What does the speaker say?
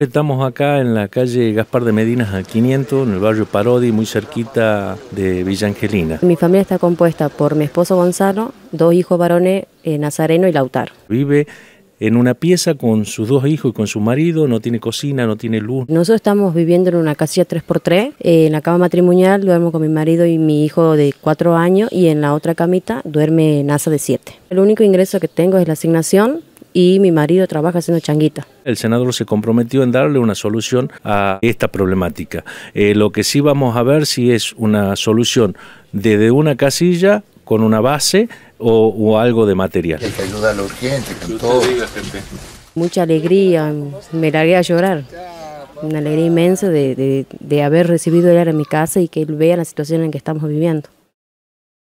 Estamos acá en la calle Gaspar de Medinas a 500, en el barrio Parodi, muy cerquita de Villa Angelina. Mi familia está compuesta por mi esposo Gonzalo, dos hijos varones, eh, Nazareno y Lautaro. Vive en una pieza con sus dos hijos y con su marido, no tiene cocina, no tiene luz. Nosotros estamos viviendo en una casilla 3x3, eh, en la cama matrimonial duermo con mi marido y mi hijo de 4 años y en la otra camita duerme NASA de 7. El único ingreso que tengo es la asignación y mi marido trabaja haciendo changuita. El senador se comprometió en darle una solución a esta problemática. Eh, lo que sí vamos a ver si es una solución desde una casilla con una base o, algo de material. Hay que ayudar a lo urgente, con todo. Mucha alegría, me largué a llorar una alegría inmensa de, haber recibido el él en mi casa y que él vea la situación en que estamos viviendo.